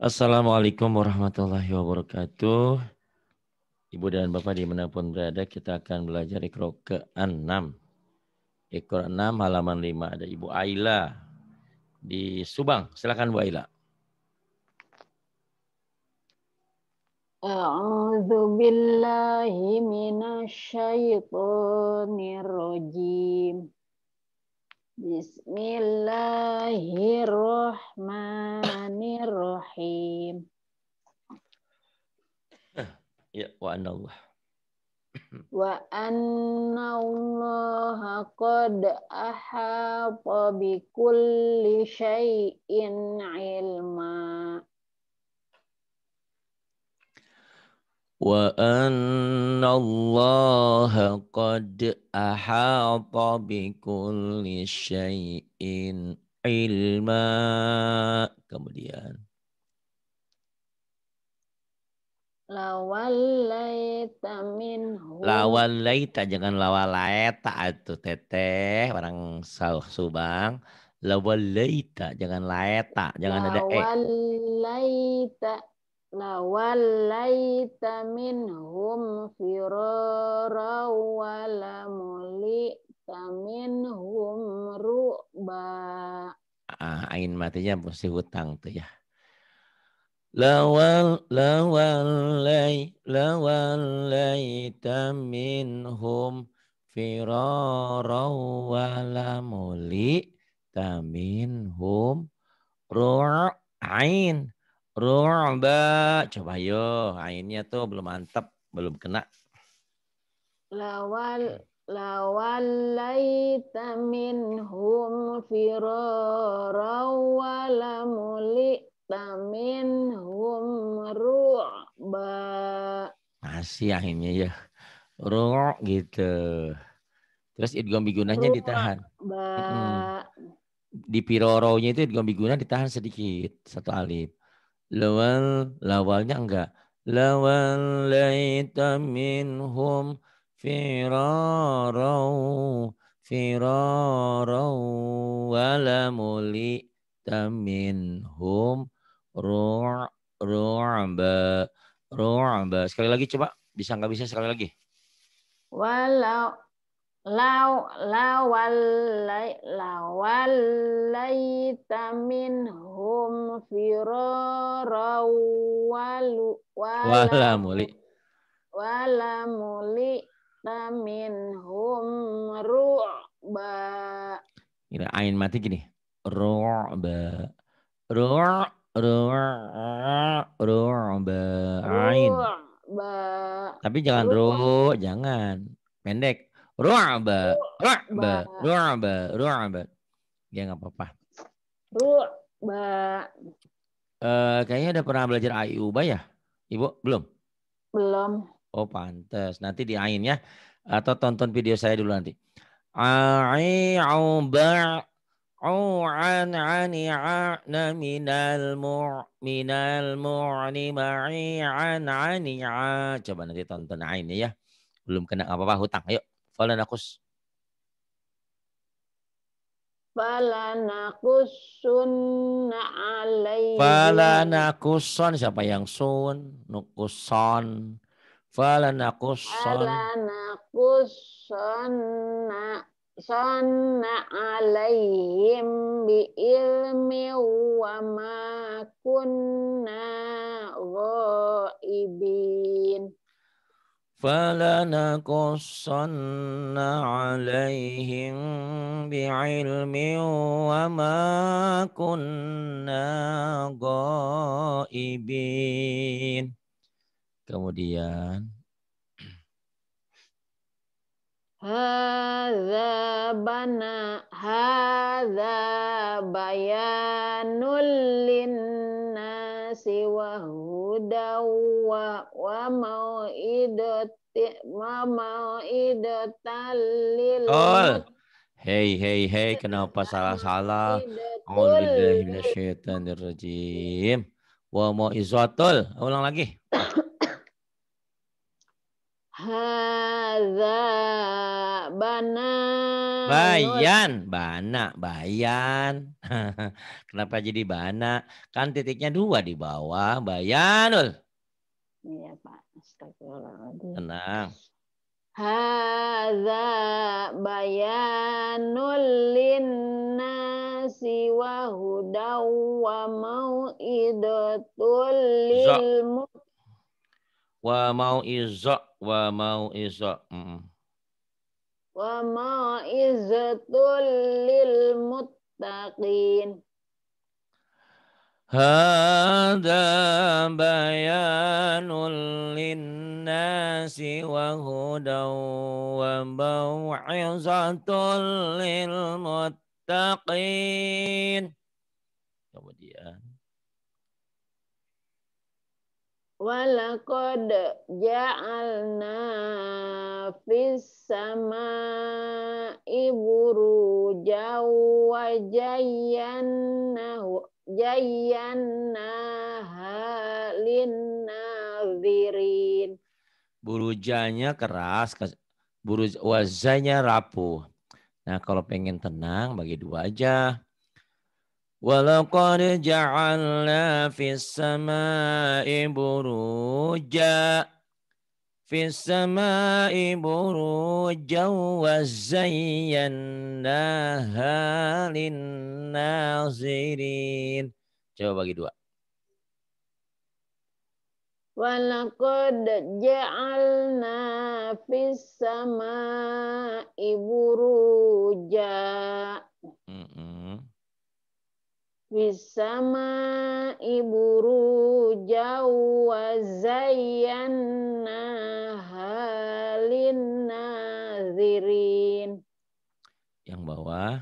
Assalamualaikum warahmatullahi wabarakatuh. Ibu dan Bapak di dimanapun berada, kita akan belajar ikro ke-6. Ikro 6 halaman 5 ada Ibu Aila di Subang. Silakan Bu Aila. A'udzu billahi minasyaitonir rajim. Bismillahirrahmanirrahim. Eh, ya, wa anna Allah. Wa anna Allah qad ahata bi kulli syai'in ilma. وأن الله قد أحاط بكل شيء علما kemudian Lawalaita minhu. Lawalaita jangan lawalaita atuh teteh orang Subang. Lawalaita jangan laeta jangan ada e. Lawalaita lawallaita minhum firara wala mulita minhum ru'ba. Ah, ain matinya mesti hutang tuh ya. Lawal lawallai lawallaita minhum firara wala mulita minhum ru'ain. Ronda, Coba yo. Ainnya tuh belum mantap. Belum kena. Lawal lawal laita minhum firara wa lamuli minhum ru'ba. Masih akhirnya ya. Ru' gitu. Terus idgham bigunanya ditahan. Ba. Hmm. Di pirorownya itu idgham bigunah ditahan sedikit. Satu alif. Lawal lawalnya enggak. Lawal laita minhum firarau firarau wala muli minhum ru'ba ru'ba sekali lagi coba bisa nggak bisa sekali lagi walau law lawal lawallaita minhum firara walu wala muli wala muli minhum ru'ba Kira ain mati gini ru'ba ru'ba ru'ba ain tapi jangan ru jangan pendek Ru'aba. Ru'aba. Ru'aba. Ru'aba. Ya nggak apa-apa. Ru'aba. Uh, eh, kayaknya udah pernah belajar aiuba ya, Ibu? Belum? Belum. Oh, pantas. Nanti di A.I.N. ya. Atau tonton video saya dulu nanti. Aiuba عن عن عن minal mu' minal mu'ni ma'i'an ani'a. coba nanti tonton A.I.N. ya belum kena apa-apa hutang yuk Wala nakus. Fala Siapa yang sun? nukusun, Fala nakusun. Fala sun na alaihim bi ilmi wa ma kunna فلنقصن عليهم بعلم وما كنا غائبين kemudian هذا بنا هذا بيان linnas siwa hudau wa wa mau idot ma mau idot lil oh. Hey, hey, hey, kenapa salah-salah? Alhamdulillah, minasyaitanirrajim. Wa mau izatul. Ulang lagi. Haza bana. Bayan, bana, bayan. Kenapa jadi bana? Kan titiknya dua di bawah. Bayanul. Iya Pak. Astagfirullahaladzim. Tenang. Haza bayanul linnasi wa hudaw wa mau'idatul lil wa mau'izah wa mau isa mm. wa mau izatul lil muttaqin hada bayanul linnasi wa hudaw wa kemudian Walakod ja'alna fis sama iburu wa jayanna jayyannaha linnazirin. Burujanya keras, buru wazanya rapuh. Nah kalau pengen tenang bagi dua aja. ولقد جعلنا في السماء بروجا في السماء بروجا وزيناها للناظرين coba bagi dua Walakad ja'alna fis sama'i buruja Wisama iburu jauh wa halin nazirin. Yang bawah.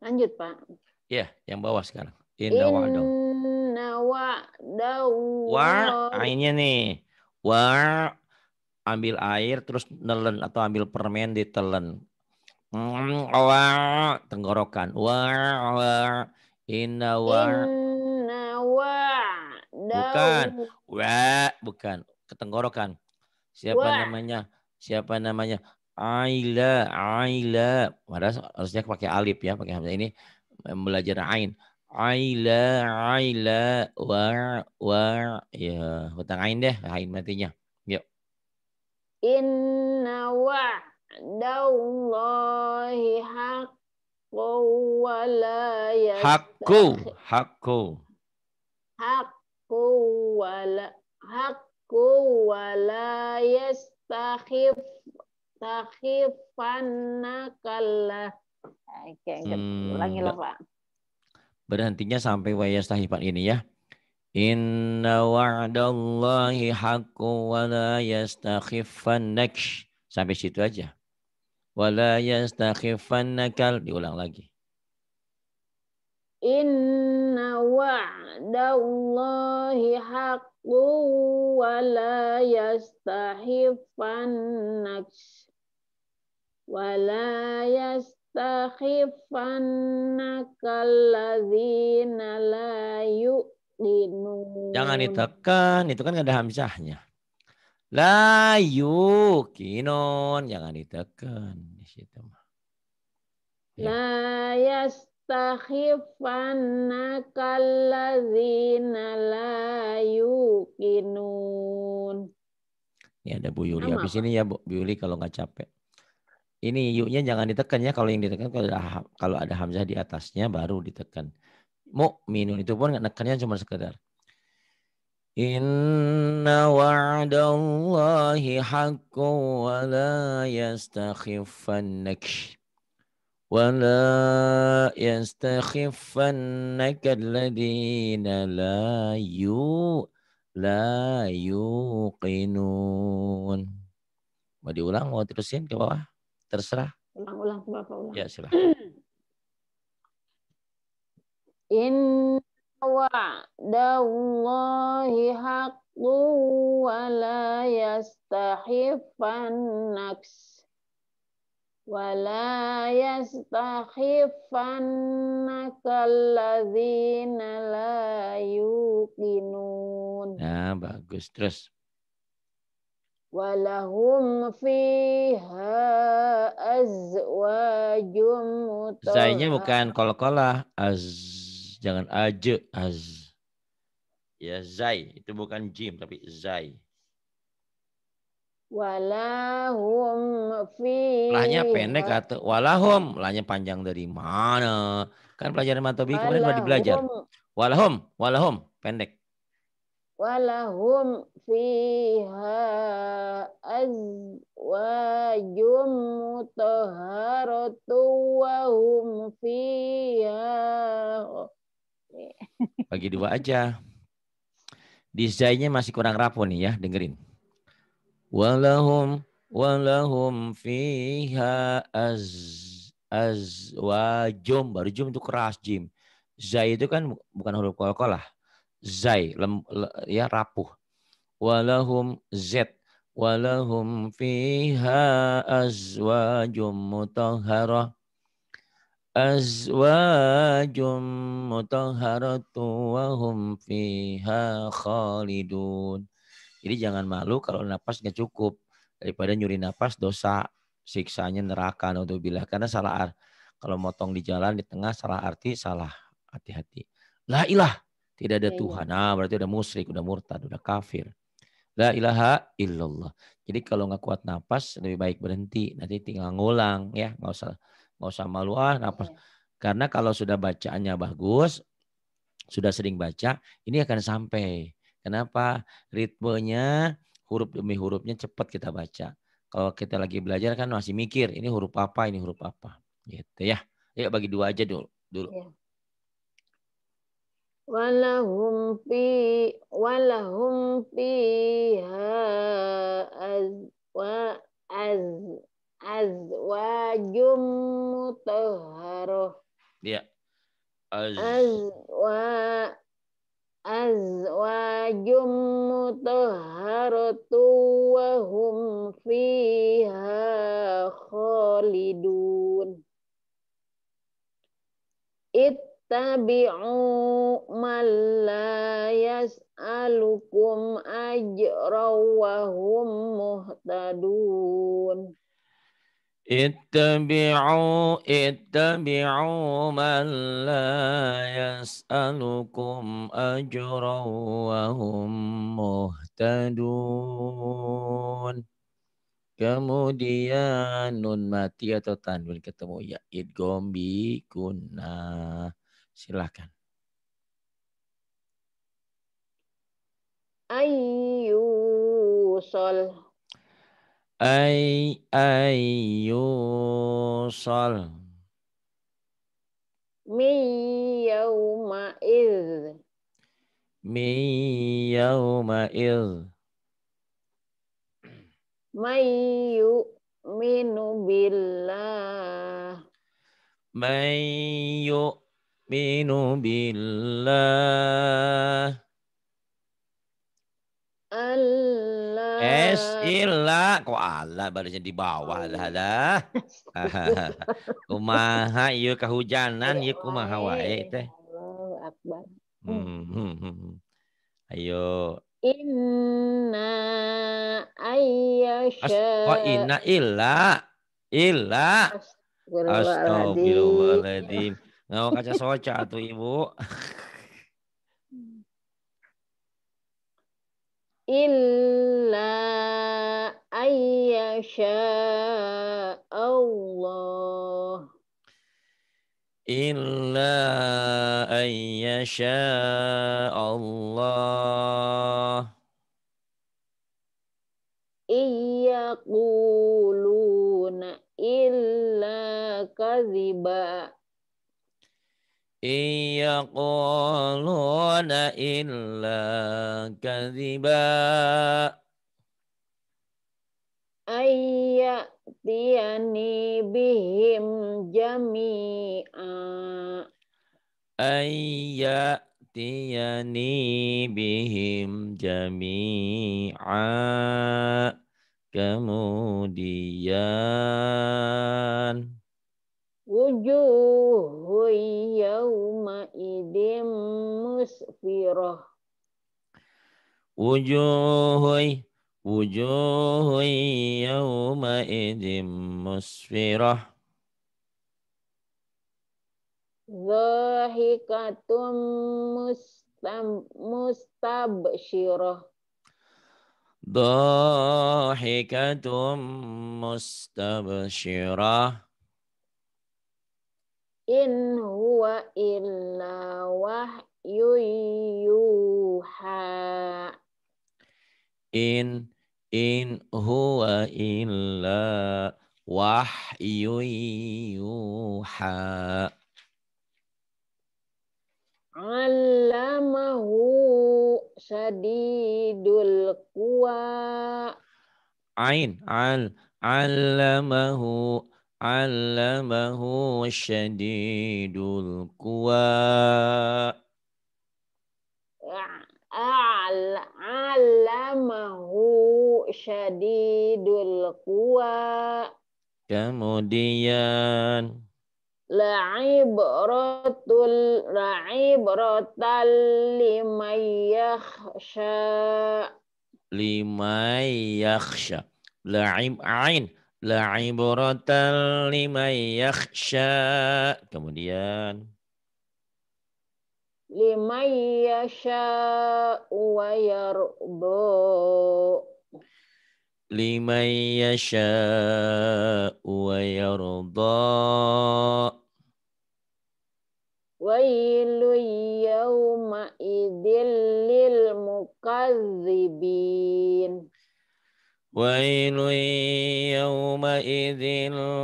Lanjut, Pak. Iya, yang bawah sekarang. Inna wa'adau. Inna Wa, nih. Wa, ambil air terus nelen atau ambil permen ditelen tenggorokan wa war, inna wa inna war. bukan wa bukan ketenggorokan siapa wa. namanya siapa namanya aila aila padahal harusnya pakai alif ya pakai hamzah ini belajar ain aila aila wa wa ya hutang ain deh ain matinya yuk inna wa Daullahi haqqu wa la Haqqu, hakku Haqqu hakku la haqqu wa yastakhif Oke, eh, gitu. hmm, ulangi lah Pak. Berhentinya sampai wayastahifan ini ya. Inna wa'dallahi haqqu wa la yastakhiffannak. Sampai situ aja wala yastakhifannakal diulang lagi Inna wa'dallahi haqqu wala la yastahiffannak wa la yastahiffannakal ladzina la yu'minun Jangan ditekan, itu kan ada hamzahnya. La Jangan ditekan di situ mah. Ya. La yastakhifannaka allazina la yuqinun. Ini ada Bu Yuli. Habis ini ya Bu Yuli kalau nggak capek. Ini yuknya jangan ditekan ya. Kalau yang ditekan kalau ada, kalau ada hamzah di atasnya baru ditekan. Mukminun itu pun nekannya cuma sekedar Inna إن وعد الله حق ولا يستخفنك ولا يستخفنك الذين لا يو لا يوقنون mau diulang mau terusin ke bawah terserah ulang ulang ke bawah ulang ya silahkan wa'da Allahi haqqu wa la yastahifan naqs wa la yastahifan nakalladzina la yuqinun ya bagus terus walahum fiha azwajum mutahhar zainya bukan kol-kolah az jangan aje az. Ya zai itu bukan jim tapi zai. Walahum fi. Lahnya pendek atau walahum, lahnya panjang dari mana? Kan pelajaran matobi kemarin sudah dibelajar. Walahum, walahum, pendek. Walahum fiha azwajum mutaharatu wa hum fiha bagi dua aja. Desainnya masih kurang rapuh nih ya, dengerin. Walahum walahum fiha az wajum baru jum itu keras jim. Zai itu kan bukan huruf kolkolah. Zai lem, le, ya rapuh. Walahum z walahum fiha azwajum mutahharah azwajum mutahharatu wa hum fiha khalidun. Jadi jangan malu kalau napas nggak cukup. Daripada nyuri napas dosa, siksanya neraka naudzubillah karena salah ar. Kalau motong di jalan di tengah salah arti salah. Hati-hati. La ilah, tidak ada Tuhan. Nah, berarti udah musyrik, udah murtad, udah kafir. La ilaha illallah. Jadi kalau nggak kuat napas lebih baik berhenti. Nanti tinggal ngulang ya, nggak usah nggak usah malu iya. ah Karena kalau sudah bacaannya bagus, sudah sering baca, ini akan sampai. Kenapa? Ritmenya huruf demi hurufnya cepat kita baca. Kalau kita lagi belajar kan masih mikir, ini huruf apa, ini huruf apa. Gitu ya. ya bagi dua aja dulu. dulu. Ya. Walahum fi walahum fiha ya az wa az azwajum yutahharu. ya. Az... Azwa azwajum mutahharatu wa hum fiha khalidun. Ittabi'u man la yas'alukum ajra wa hum muhtadun. اتبعوا اتبعوا من لا يسألكم أجرا وهم muhtadun. Kemudian nun mati atau tanwin ketemu ya idgombi, kunna kuna. Silahkan. Ayyusol ay ayyusal mi yauma id mi yauma id may yu'minu billah may billah Es eh. ila ala barusan di bawah lah lah. kumaha ieu kahujanan ya ieu kumaha wae teh. Akbar. Hmm, hmm, hmm, Ayo. Inna ayyasha. Kok inna ila ila. Astagfirullahaladzim. Nggak kaca soca tuh ibu. Illa Ya Allah. Illa ayyasha Allah. Iya kuluna illa kaziba. Iya kuluna illa kaziba ayyatiyani bihim jami'a ayyatiyani bihim jami'a kemudian wujuhu yawma idim musfirah wujuhu وجوه يومئذ مسفرة ضاحكة مستبشرة ضاحكة مستبشرة إن هو إلا وحي يوحى إن إن هو إلا وحي يوحى علمه شديد القوى عين عل علمه علمه شديد القوى syadidul kuwa. Kemudian la'ibratul la'ibratal liman yakhsha liman yakhsha laib ain la'ibratal liman yakhsha kemudian liman yasha wa لمن يشاء ويرضى ويل يومئذ للمكذبين ويل يومئذ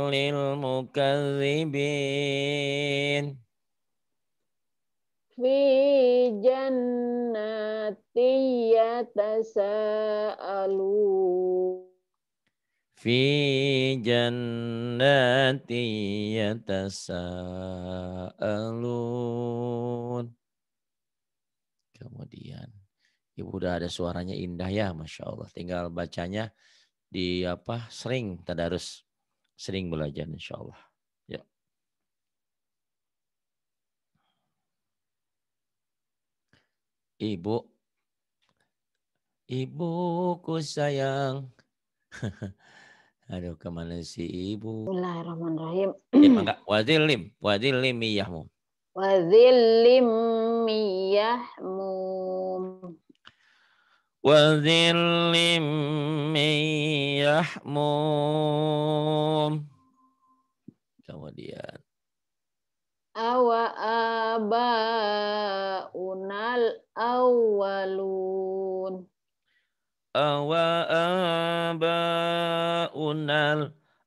للمكذبين في جنات fi jannati yatasaalun kemudian ibu udah ada suaranya indah ya masya Allah tinggal bacanya di apa sering tadarus sering belajar insya Allah ya ibu Ibuku sayang. Aduh kemana si ibu? Bismillahirrahmanirrahim. Ya, enggak. Wazilim. Wazilim miyahmum. Wazilim miyahmum. Wazilim Kemudian. Awa abaunal awalu أوآباؤنا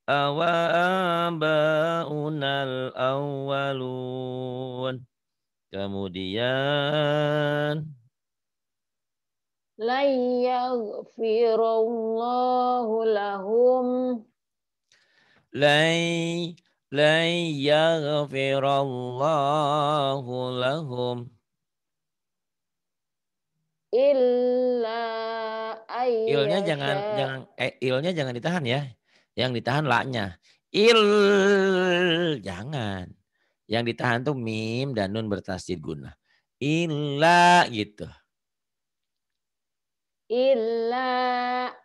أوآباؤنا awalun kemudian la yaghfirullahu lahum lai lai yaghfirullahu lahum illa air. Ilnya ya, jangan ya. jangan eh, ilnya jangan ditahan ya. Yang ditahan laknya. Il jangan. Yang ditahan tuh mim dan nun bertasjid guna. Illa gitu. Illa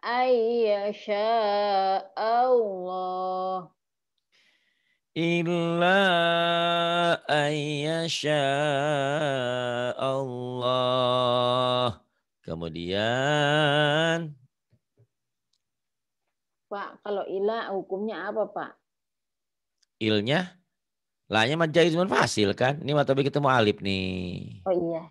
ayyasha Allah. Illa ayyasha Allah. Kemudian Pak, kalau ila hukumnya apa, Pak? Ilnya? Lahnya majaiz fasil kan? Ini mata ketemu ketemu alif nih. Oh iya.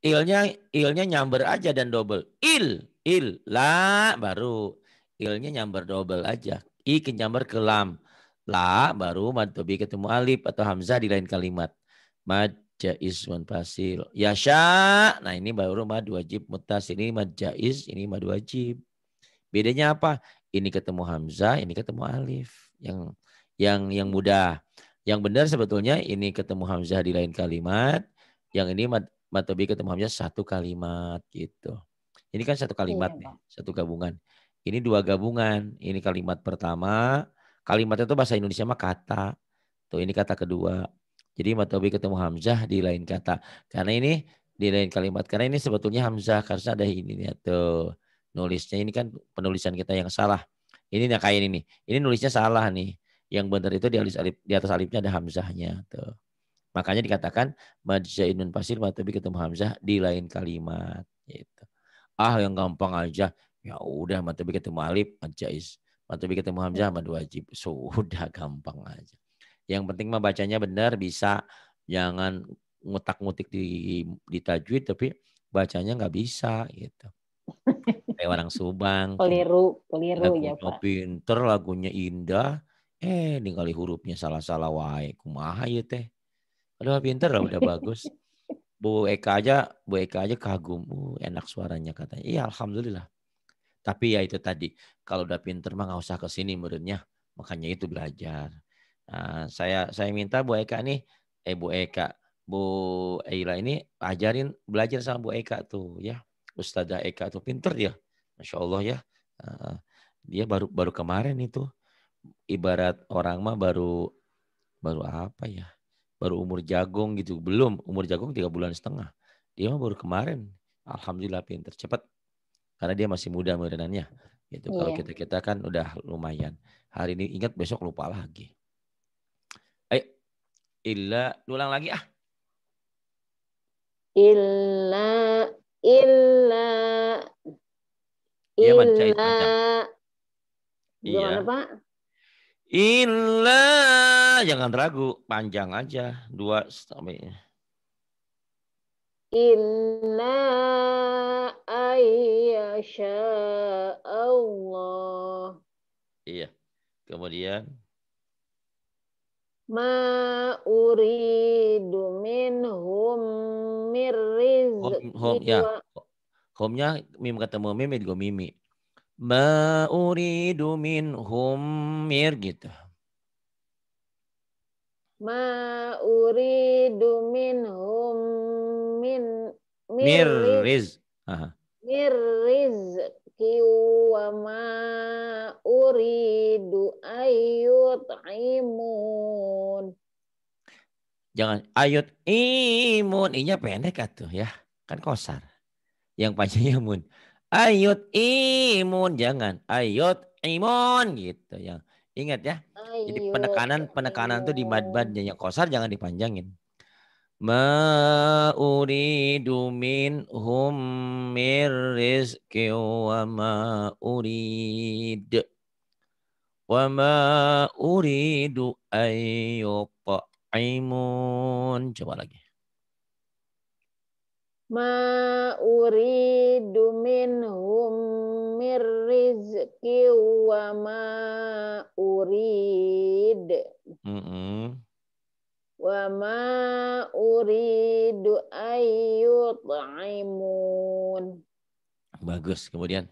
Ilnya ilnya nyamber aja dan double. Il, il, la baru ilnya nyamber double aja. I ke nyamber ke lam. La baru matobi ketemu alif atau hamzah di lain kalimat. Mad jaiz munfasil ya Yasha. Nah, ini baru mad wajib mutas. Ini mad jaiz, ini mad wajib. Bedanya apa? Ini ketemu hamzah, ini ketemu alif. Yang yang yang mudah. Yang benar sebetulnya ini ketemu hamzah di lain kalimat, yang ini mad mad ketemu hamzah satu kalimat gitu. Ini kan satu kalimat iya, nih, satu gabungan. Ini dua gabungan. Ini kalimat pertama, kalimatnya itu bahasa Indonesia mah kata. Tuh ini kata kedua. Jadi Matobi ketemu hamzah di lain kata. Karena ini di lain kalimat. Karena ini sebetulnya hamzah karena ada ini nih tuh nulisnya ini kan penulisan kita yang salah. Ini nih kayak ini Ini nulisnya salah nih. Yang benar itu di alis alif di atas alifnya ada hamzahnya tuh. Makanya dikatakan mad pasir Matobi ketemu hamzah di lain kalimat gitu. Ah yang gampang aja. Ya udah Matobi ketemu alif mad Matobi ketemu hamzah Madu wajib. Sudah gampang aja. Yang penting mah bacanya benar, bisa. Jangan ngutak-ngutik di, di tajwid, tapi bacanya nggak bisa gitu. Kayak orang Subang. Keliru, keliru ya Pak. pinter, lagunya indah. Eh, ningali hurufnya salah-salah wae. Kumaha ya teh. Aduh pinter lah, udah bagus. Bu Eka aja, Bu Eka aja kagum, uh, enak suaranya katanya. Iya, alhamdulillah. Tapi ya itu tadi, kalau udah pinter mah nggak usah ke sini muridnya. Makanya itu belajar. Ah, saya saya minta Bu Eka nih, eh Bu Eka, Bu Eila ini ajarin belajar sama Bu Eka tuh ya. Ustazah Eka tuh pinter dia. Masya Allah ya. Ah, dia baru baru kemarin itu ibarat orang mah baru baru apa ya? Baru umur jagung gitu. Belum, umur jagung tiga bulan setengah. Dia mah baru kemarin. Alhamdulillah pinter cepat. Karena dia masih muda muridannya, Gitu. Yeah. Kalau iya. kita kita kan udah lumayan. Hari ini ingat besok lupa lagi. Illa, ulang lagi ah. Illa, illa, Iya, baca itu illa. iya. Pak? Illa, jangan ragu, panjang aja, dua sampai. Inna ayyasha Allah. Iya. Kemudian ma uridu minhum mirrizqi hum, hum ya humnya mim ketemu mim itu mimi ma uridu minhum mir gitu ma uridu minhum min mir, mir wa ma uridu imun, Jangan ayut imun, ini pendek atuh ya. Kan kosar. Yang panjangnya mun. Ayut imun, jangan ayut imun gitu ya. Ingat ya. Ayut Jadi penekanan penekanan tuh di mad-madnya yang kosar jangan dipanjangin. Ma uridu minhum mir rizki wa ma urid Wa ma uridu Coba lagi Ma uridu minhum mir rizki wa ma urid -mm wa ma uridu ayyut'imun. Bagus. Kemudian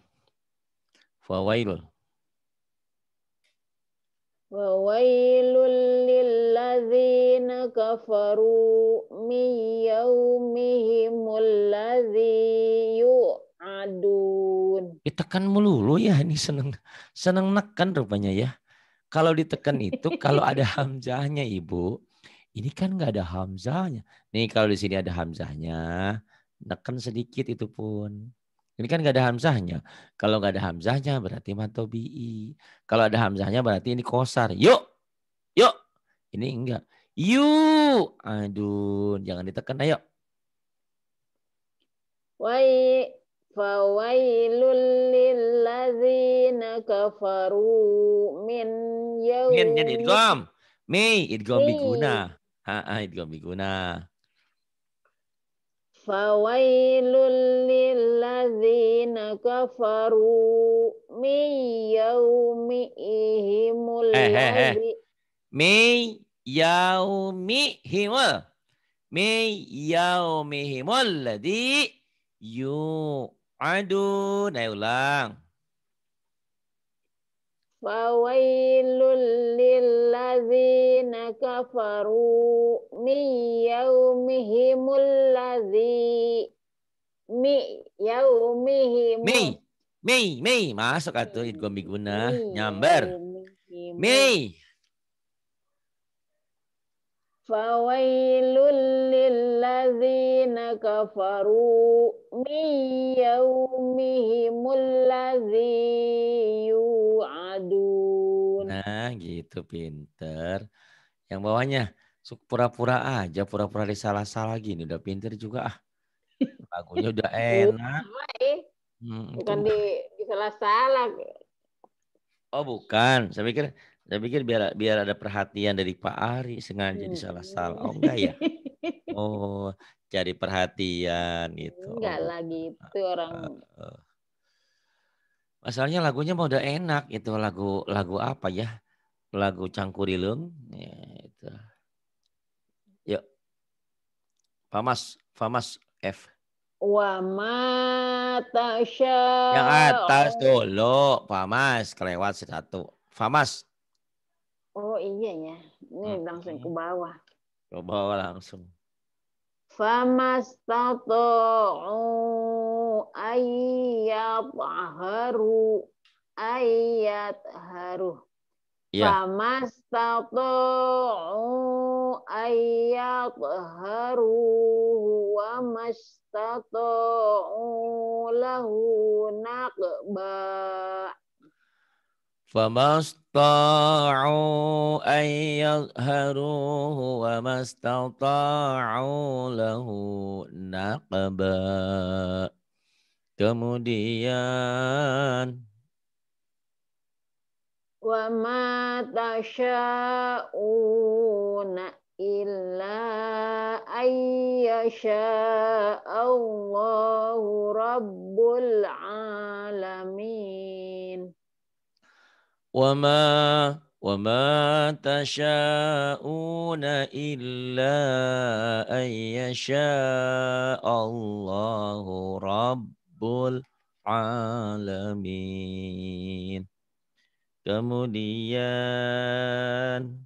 fawail. wailul. لِلَّذِينَ kafaru min يَوْمِهِمُ الَّذِي yu'adun. Ditekan melulu ya, ini seneng seneng nekan rupanya ya. Kalau ditekan itu, kalau ada hamzahnya ibu, ini kan nggak ada hamzahnya. Nih kalau di sini ada hamzahnya, neken sedikit itu pun. Ini kan nggak ada hamzahnya. Kalau nggak ada hamzahnya berarti matobi'i. Kalau ada hamzahnya berarti ini kosar. Yuk, yuk. Ini enggak. Yuk. Aduh, jangan ditekan. Ayo. Wai fawailul lilladzina kafaru min yaum. Min jadi idgham. Mi idgham biguna. Ah, ah, itu kami guna. Fawailul lilladzina kafaru mi yaumi ihimul eh, eh, eh. Mi yaumi Mi yaumi ladzi yu'adun. Nah, ulang. Fawailul laziz nak faru mi yau mihi mi yau mihi mi mi mi masuk atau idgombi guna nyamber mi فويل للذين كفروا من يومهم الذي nah gitu pinter yang bawahnya pura-pura aja pura-pura disalah-salah gini udah pinter juga ah lagunya udah iya, enak eh. hmm, bukan di, di salah-salah oh bukan saya pikir saya pikir biar biar ada perhatian dari Pak Ari sengaja hmm. disalah-salah. Oh enggak ya? Oh, cari perhatian gitu. Enggak oh. lagi itu ah, orang. Ah, ah. Masalahnya lagunya mau udah enak itu lagu lagu apa ya? Lagu Cangkurilung ya itu. Yuk. Famas, Famas F. Wa matasya. Yang atas dulu, Famas kelewat satu. Famas Oh iya ya. Ini okay. langsung ke bawah. Ke bawah langsung. Famastatu'u ayyat haru. Ya. Famastatu'u haru, wa mastatu'u lahu naqba'a. فما استطاعوا أن يظهروه وما استطاعوا له نقبا Kemudian wa ma tasha'una illa ayyasha Allahu rabbul alamin وما وما تشاءون إلا أن يشاء الله رب العالمين kemudian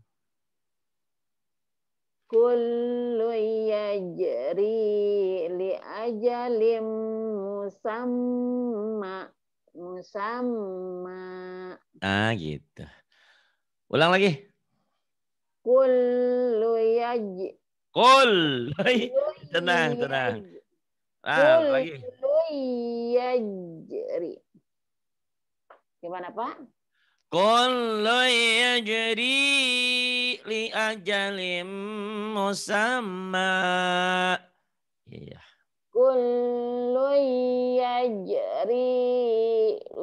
kullu yajri li ajalim musamma musamma Ah gitu. Ulang lagi. Kullu yaj. Kul. tenang, tenang. Ah, Kullu lagi. yajri. Gimana, Pak? Kullu yajri li ajalim musamma. Iya. Kullu yajri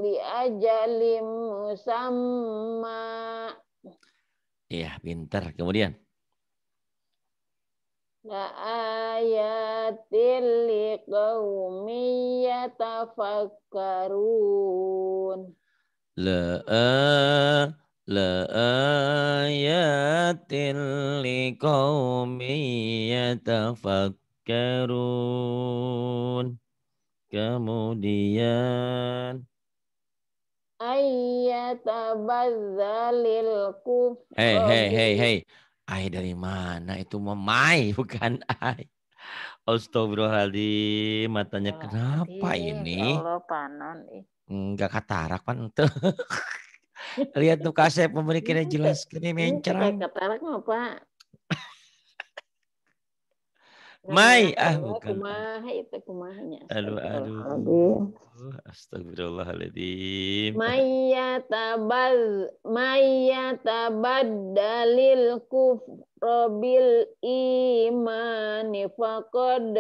li ajalim musamma. Iya, pintar. Kemudian. La ayatil qawmi yatafakkarun. La e, la ayatil qawmi yatafakkarun. Kemudian abadzalil kufur. Eh, hei, hei, hei, hei. Ay dari mana itu memai bukan ai. Astagfirullahaladzim, matanya oh, kenapa ini? Ya Allah panon. Enggak katarak pan tuh. Lihat tuh kasep pemberi jelas kini mencerah. Katarak apa? Mai iya, ah bukan. Kumaha itu kumahnya. Aduh aduh. aduh. Astagfirullahaladzim. Maya tabaz maya tabaddalil kufrobil iman faqad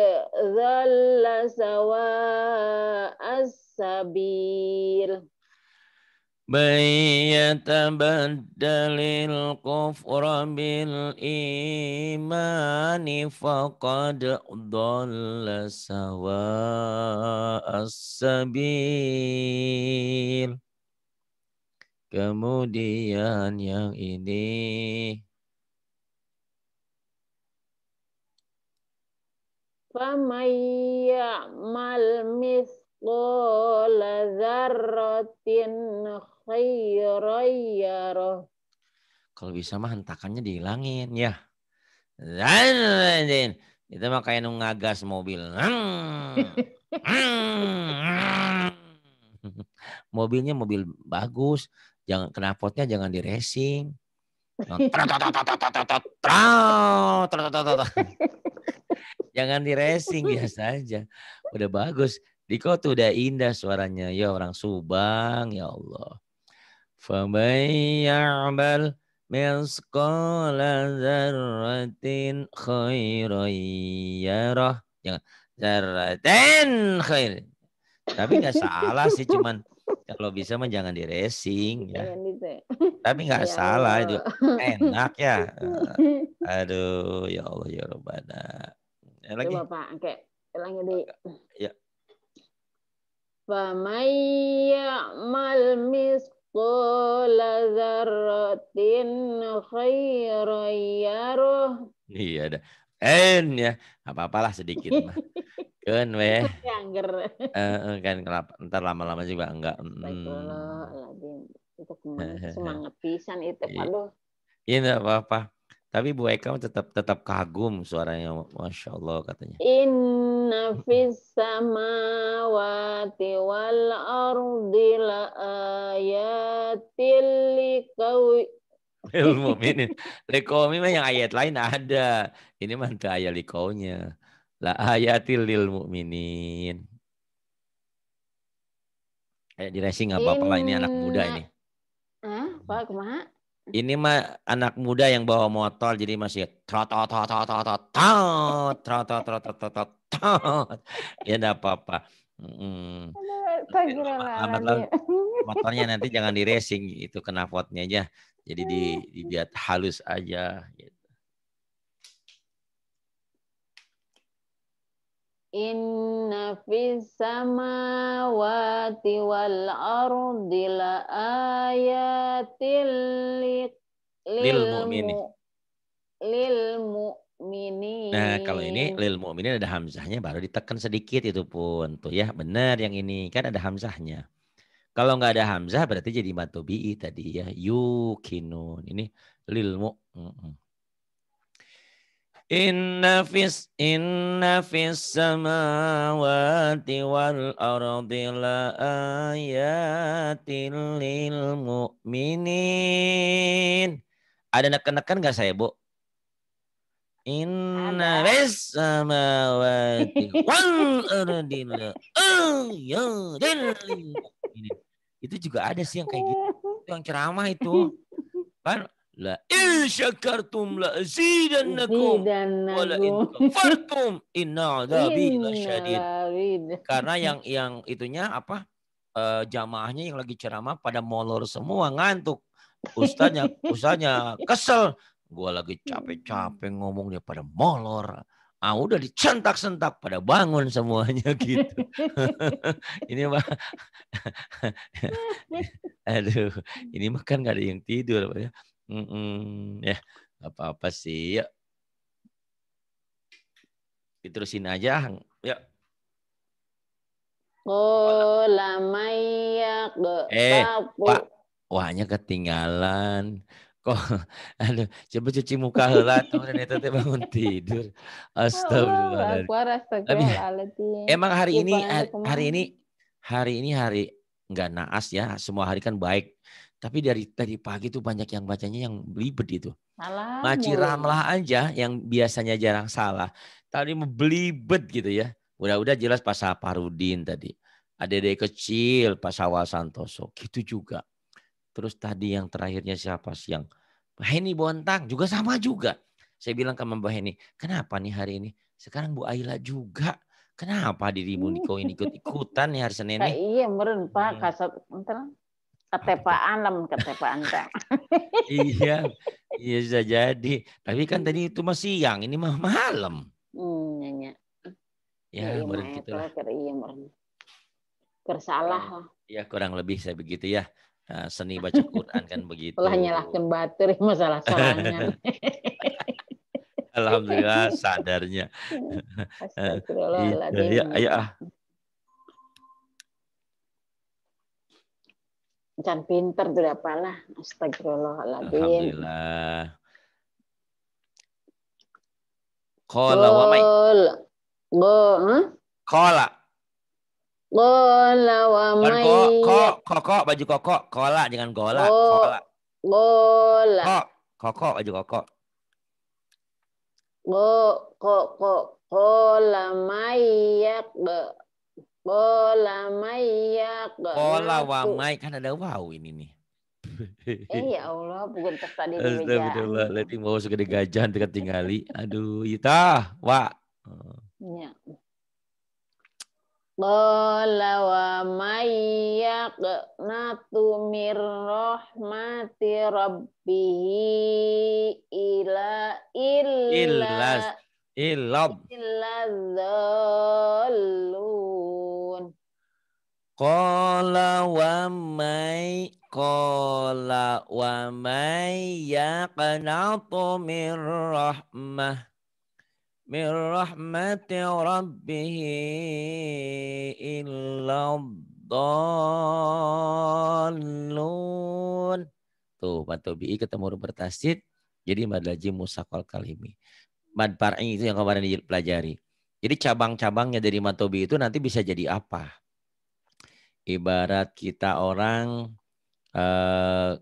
zalla sawa as-sabil bayatabaddalil kufra bil imani faqad dhalla sawa as-sabil kemudian yang ini Famaya mal misqala dzarratin khairoyaro. Kalau bisa mah hentakannya dihilangin ya. Dan itu mah kayak ngagas mobil. Mobilnya mobil bagus, jangan kenapotnya jangan di racing. Jangan di racing biasa aja. Udah bagus. Diko tuh udah indah suaranya. Ya orang Subang, ya Allah. فمن يعمل مثقال ذرة خيرا يره jangan zarratin khair tapi nggak salah sih cuman kalau bisa mah jangan di racing ya. Tapi nggak ya salah itu enak ya. Aduh ya Allah ya Robbana. Ya, lagi. Coba Pak, Elangnya di. Ya. Famay mal mis mithqala dzarratin Iya ada, En ya, apa-apalah sedikit mah. Kan weh. Angger. Eh, kan ntar lama-lama juga enggak. Astagfirullahaladzim. Itu mm. semangat pisan itu, Aduh. Iya enggak iya, apa-apa. Tapi Bu Eka tetap tetap kagum suaranya, masya Allah katanya. In inna fis samawati wal ardi la ayatil liqawi ilmu ini likomi mah yang ayat lain ada ini mah ayat likaunya la ayatil lil mu'minin. Ayo di racing apa apa lah ini anak muda ini. Hah? Pak, kemana? Ini mah anak muda yang bawa motor jadi masih trot trot trot trot trot trot trot trot trot trot trot ya enggak apa-apa. Hmm. Amat motornya nanti jangan di racing itu kena potnya aja. Jadi di dibiat halus aja gitu. Inna fis samawati wal ardi la ayatil li, lil mu'mini. Lil mu'mini. Nah, kalau ini lil mu'mini ada hamzahnya baru ditekan sedikit itu pun tuh ya. Benar yang ini kan ada hamzahnya. Kalau nggak ada hamzah berarti jadi matobi tadi ya. Yukinun. Ini lil mu. Inna fis inna fis samawati wal ardi la ayatin lil mu'minin. Ada nekan-nekan nggak saya, Bu? Inna fis samawati wal ardi la ayatin lil mu'minin. Itu juga ada sih yang kayak gitu. Yang ceramah itu. Kan La in syakartum la azidannakum wa la in kafartum inna adzabi lasyadid. Karena yang yang itunya apa? Uh, jamaahnya yang lagi ceramah pada molor semua ngantuk. Ustaznya ustaznya kesel. Gua lagi capek-capek ngomong dia pada molor. Ah udah dicentak-sentak pada bangun semuanya gitu. ini mah aduh, ini mah kan gak ada yang tidur. Pak. Ya. Ya, apa-apa sih. Ya. Diterusin aja. Ya. Oh, lama ya. Eh, Pak. Wahnya ketinggalan. Kok, aduh, coba cuci muka lah. tuh itu bangun tidur. Astagfirullah. Tapi, emang hari ini, hari, hari ini, hari ini hari nggak naas ya. Semua hari kan baik tapi dari tadi pagi tuh banyak yang bacanya yang belibet itu. Salah. Maci aja yang biasanya jarang salah. Tadi belibet gitu ya. Udah-udah jelas Pak Saparudin tadi. ada adik kecil Pak Sawal Santoso. Gitu juga. Terus tadi yang terakhirnya siapa siang? Pak Heni Bontang juga sama juga. Saya bilang ke Mbak Heni, kenapa nih hari ini? Sekarang Bu Aila juga. Kenapa dirimu Niko ini ikut-ikutan nih hari Senin? Nah, iya, meren Pak. Hmm. Kasat, ketepa alam ketepaan iya iya bisa jadi tapi kan tadi itu masih siang ini mah malam hmm, nanya. Iya. ya, ya murid gitu lah bersalah ya kurang lebih saya begitu ya eh, seni baca Quran kan begitu lah nyalahkan baterai ya masalah sorangan Alhamdulillah sadarnya. Eh, Astagfirullahaladzim. Iya, ayo iya, ah. Jangan pinter tuh apalah. Astagfirullahaladzim. Alhamdulillah. Kola wa mai. Kola. Kola. Kola wa mai. Kok, kok, baju kokok. Kola, jangan gola. Hmm? Kola. Gola. Kan kokok, baju kokok. Go, kok, kok, kola mai ya. Go. Bola mayak. Bola wamai kan ada wow ini nih. eh ya Allah, bukan di meja. Astagfirullah, mau suka digajah dekat tinggali. Aduh, Ita, wa. Ya. wamayak natu mirrohmati rabbihi ila illa illas ila Kola wa mai kola wa may yaqnatu min rahmah min rahmati rabbih illa dallun. Tuh, patuh bi ketemu huruf Tasit jadi madlaji musakol kalimi. Mad par'i itu yang kemarin dipelajari. Jadi cabang-cabangnya dari matobi itu nanti bisa jadi apa? ibarat kita orang eh,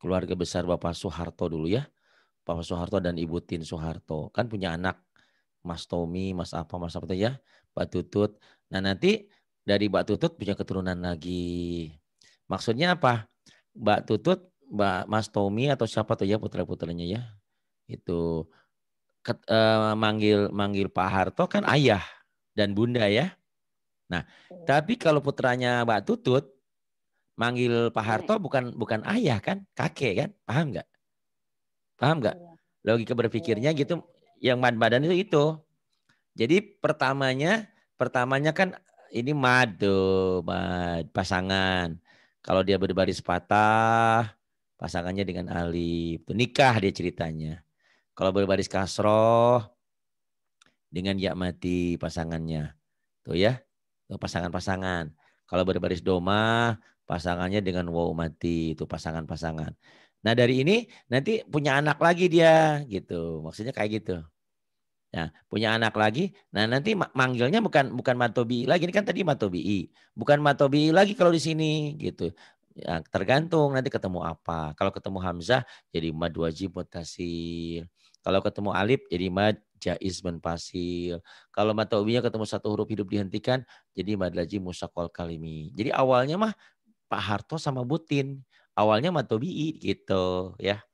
keluarga besar Bapak Soeharto dulu ya. Bapak Soeharto dan Ibu Tin Soeharto. Kan punya anak Mas Tommy, Mas apa, Mas apa ya, Pak Tutut. Nah nanti dari Pak Tutut punya keturunan lagi. Maksudnya apa? Pak Tutut, Mbak Mas Tommy atau siapa tuh ya putra-putranya ya. Itu Ket, eh, manggil manggil Pak Harto kan ayah dan bunda ya. Nah, tapi kalau putranya Mbak Tutut manggil Pak iya. Harto bukan bukan ayah kan, kakek kan? Paham nggak? Paham nggak? Iya. Logika berpikirnya iya. gitu yang mad badan itu itu. Jadi pertamanya pertamanya kan ini madu, mad, pasangan. Kalau dia berbaris patah, pasangannya dengan alif. Itu nikah dia ceritanya. Kalau berbaris kasroh, dengan ya mati pasangannya. Tuh ya pasangan-pasangan. Kalau berbaris doma, pasangannya dengan wow mati itu pasangan-pasangan. Nah dari ini nanti punya anak lagi dia gitu. Maksudnya kayak gitu. Nah, punya anak lagi. Nah, nanti manggilnya bukan bukan matobi lagi. Ini kan tadi matobi. Bukan matobi lagi kalau di sini gitu. Ya, tergantung nanti ketemu apa. Kalau ketemu Hamzah jadi mad wajib mutasil. Kalau ketemu alif jadi mad jaiz menpasil Kalau mata ubinya ketemu satu huruf hidup dihentikan, jadi madlaji musakol kalimi. Jadi awalnya mah Pak Harto sama Butin. Awalnya matobi gitu ya.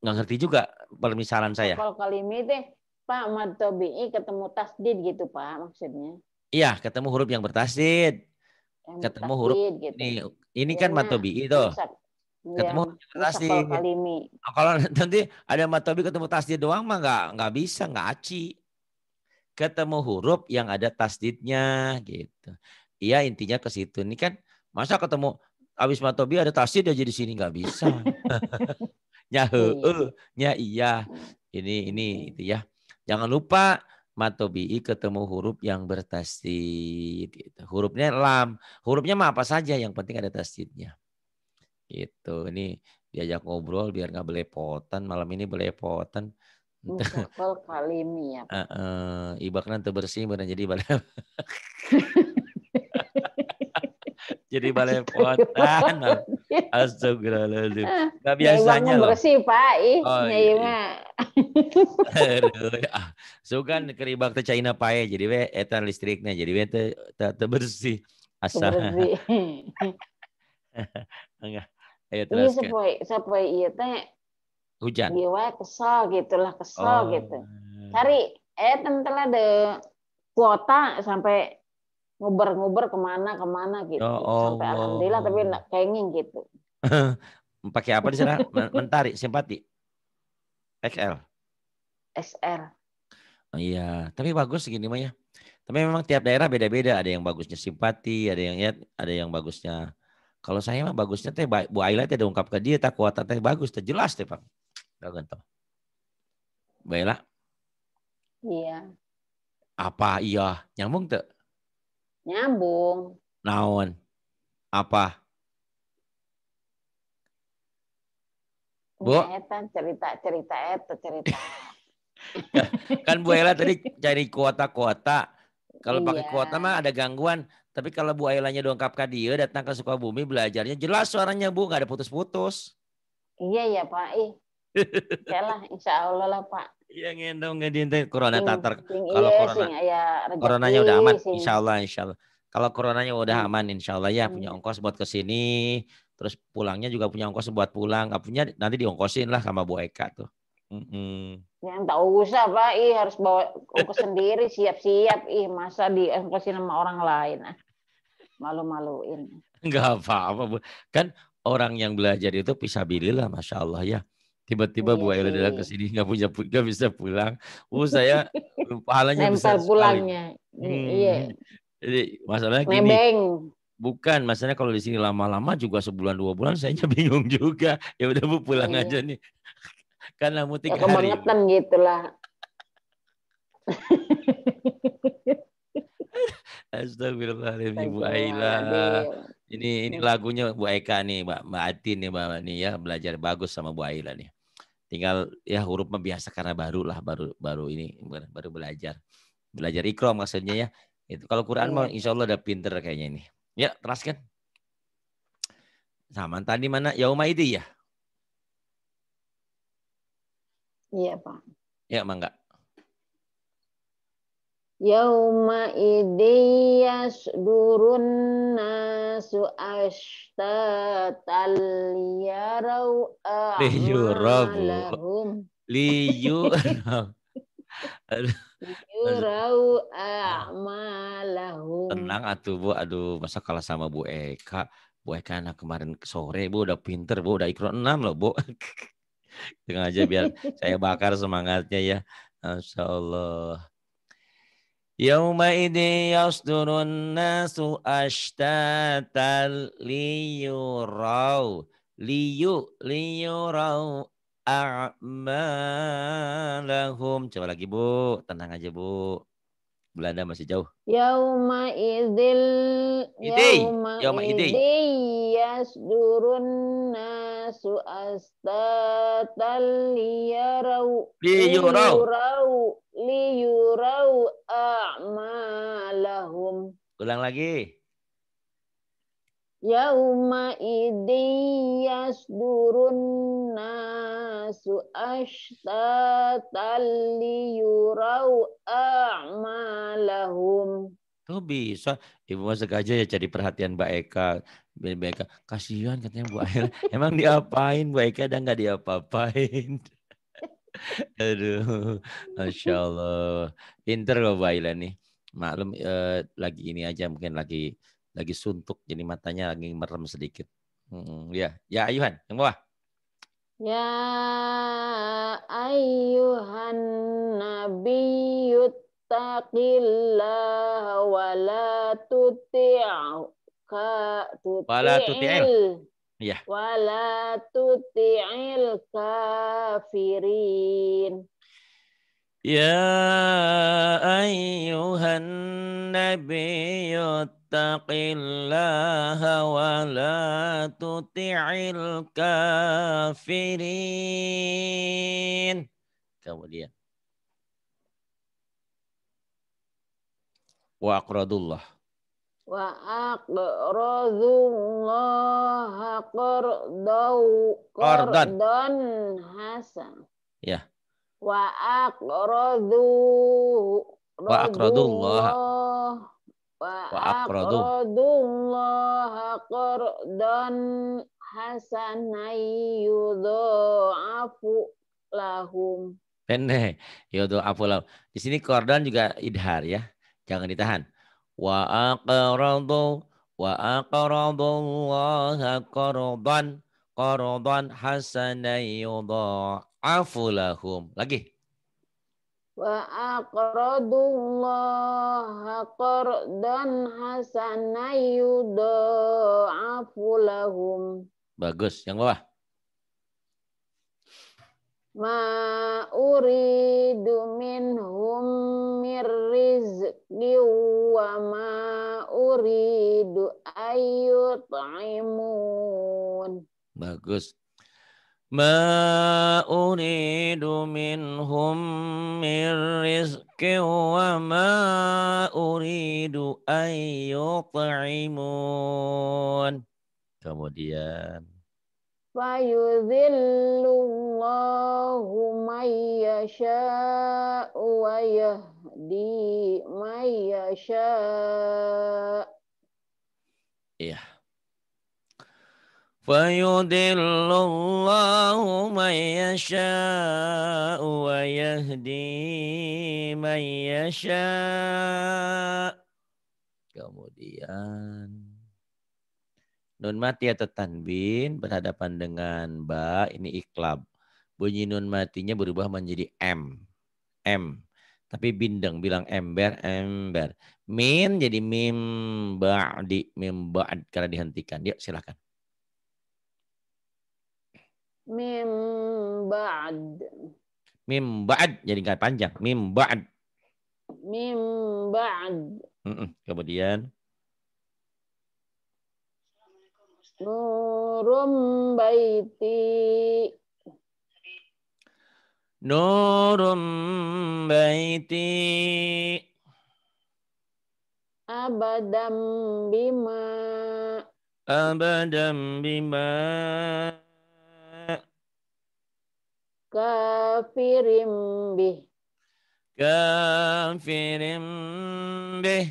Nggak ngerti juga permisalan saya. Kalau kalimi deh, Pak matobi ketemu tasdid gitu Pak maksudnya. Iya, ketemu huruf yang bertasdid. ketemu huruf gitu. ini, ini ya, kan iya, matobi itu. Rusak. Iya, ketemu ya, tasdi nah, kalau nanti ada matobi ketemu tasdi doang mah nggak nggak bisa nggak aci ketemu huruf yang ada tasdidnya gitu iya intinya ke situ ini kan masa ketemu abis matobi ada tasdid aja di sini nggak bisa nya iya. nya iya ini ini iya. itu ya jangan lupa matobi ketemu huruf yang bertasdid gitu. hurufnya lam hurufnya mah apa saja yang penting ada tasdidnya Gitu. Ini diajak ngobrol biar nggak belepotan. Malam ini belepotan. Mukakol kali ini ya. Uh, uh, Ibak nanti bersih benar jadi balai. jadi balai potan. Astagfirullahaladzim. Eh, Gak biasanya loh. bersih Pak. Ih, oh, iya. iya. Aduh, ah, so kan keribak teh China pae jadi we etan listriknya jadi we teh teh bersih. Asa. Bersih. Enggak. Ayo teruskan. Iya, iya sepoi, sepoi iya teh hujan. Iya wae kesel gitulah, kesel oh. gitu. Cari eh tentulah de kuota sampai nguber-nguber kemana kemana gitu. Oh, oh, sampai oh, alhamdulillah oh. tapi enggak kenging gitu. Pakai apa sana? Mentari, simpati. XL. Sr. Oh, iya, tapi bagus segini mah ya. Tapi memang tiap daerah beda-beda. Ada yang bagusnya simpati, ada yang ya, ada yang bagusnya kalau saya mah bagusnya teh Bu Aila teh diungkap ke dia tak kuat teh bagus teh jelas teh Pak. Gak teh. Bu Aila? Iya. Apa iya? Nyambung teh? Nyambung. Naon? Apa? Bu? cerita-cerita eta cerita. kan Bu Aila tadi cari kuota-kuota kalau pakai iya. kuota mah ada gangguan. Tapi kalau Bu Ailanya doang ke dia datang ke Sukabumi belajarnya jelas suaranya Bu nggak ada putus-putus. Iya ya Pak. Eh. ya lah, insya Allah lah Pak. Iya ngendong ngendong corona tatar. Kalau corona, sing, ya, coronanya udah aman, sing. insya Allah, insya Allah. Kalau coronanya udah hmm. aman, insya Allah ya hmm. punya ongkos buat kesini, terus pulangnya juga punya ongkos buat pulang, nggak punya nanti diongkosin lah sama Bu Eka tuh. Mm-hmm. Yang tak usah pak, ih harus bawa ongkos sendiri, siap-siap, ih masa di diongkosin sama orang lain, ah malu-maluin. Enggak apa-apa, kan orang yang belajar itu bisa bililah, masya Allah ya. Tiba-tiba iya Bu Ayu datang ke sini nggak punya nggak bisa pulang. Uh saya pahalanya besar pulangnya. Hmm. Iya. Jadi masalahnya gini. Nebeng. Bukan, maksudnya kalau di sini lama-lama juga sebulan dua bulan saya bingung juga. Ya udah Bu pulang iya. aja nih. Kan lah tiga ya, hari. Kebangetan gitu lah. Astagfirullahaladzim Ibu Aila. Ini ini lagunya Bu Eka nih, Mbak Mbak Atin nih Mbak nih ya belajar bagus sama Bu Aila nih. Tinggal ya huruf membiasa karena baru lah baru baru ini baru belajar belajar ikrom maksudnya ya. Itu kalau Quran iya. mau insya Allah udah pinter kayaknya ini. Ya teruskan. Sama tadi mana Yauma itu ya. Iya, Pak. Ya, Mangga. Yauma idiyas durun nasu ashtatan liyarau a'malahum. Liyu. Yurau a'malahum. Tenang atuh Bu, aduh masa kalah sama Bu Eka. Bu Eka anak kemarin sore Bu udah pinter Bu, udah ikro enam loh Bu. Dengan gitu aja biar saya bakar semangatnya ya. Masya Allah. Yaumaidin yasdurun nasu ashtatal liyurau. Liyu, liyurau a'malahum. Coba lagi Bu, tenang aja Bu. Belanda masih jauh. Yauma idil yauma, idil yas yasdurun nasu astatal liyarau liyurau liyurau a'malahum. Ulang lagi. Yauma idiyas Durun nasu ashtatan yurau a'malahum. Tuh bisa. Ibu masuk aja ya cari perhatian Mbak Eka. Mbak Eka, kasihan katanya Bu Air. Emang diapain Mbak Eka dan nggak diapa-apain. Aduh, Masya Allah. Pinter loh Bu Aila nih. Maklum eh, lagi ini aja mungkin lagi lagi suntuk jadi matanya lagi merem sedikit. Hmm, ya, ya ayuhan yang bawah. Ya ayuhan nabi taqillah wa la Tutiil. ka wa la Ya. Wa la tuti'il kafirin. Ya ayuhan yuttaqillah اتق الله ولا تطع الكافرين kemudian wa aqradullah wa aqradullah qardau qardan hasan ya wa aqradu wa aqradullah Wa'aqradullah qardan hasanai yudha'afu lahum. Pendek. Yudha'afu lahum. Di sini kordan juga idhar ya. Jangan ditahan. Wa wa aqradu Allah qardan qardan hasanai yudha'afu lahum. Lagi. وأقرضوا الله قرضا حسنا يضاعف لهم Bagus, yang bawah. Ma uridu minhum min wa ma uridu ayyut'imun. Bagus. ما أريد منهم من رزق وما أريد أن يطعمون kemudian ويذل الله من يشاء ويهدي من يشاء Iya. Yeah. ويضل الله من يشاء ويهدي من يشاء kemudian nun mati atau tanbin berhadapan dengan ba ini iklab bunyi nun matinya berubah menjadi m m tapi bindeng bilang ember ember min jadi mim ba'di mim ba'd karena dihentikan yuk silahkan Mim ba'd. Mim ba'd. Jadi enggak panjang. Mim ba'd. Mim ba'd. Kemudian. Nurum baiti. Nurum baiti. Abadam bima. Abadam bima kafirim bih kafirim bih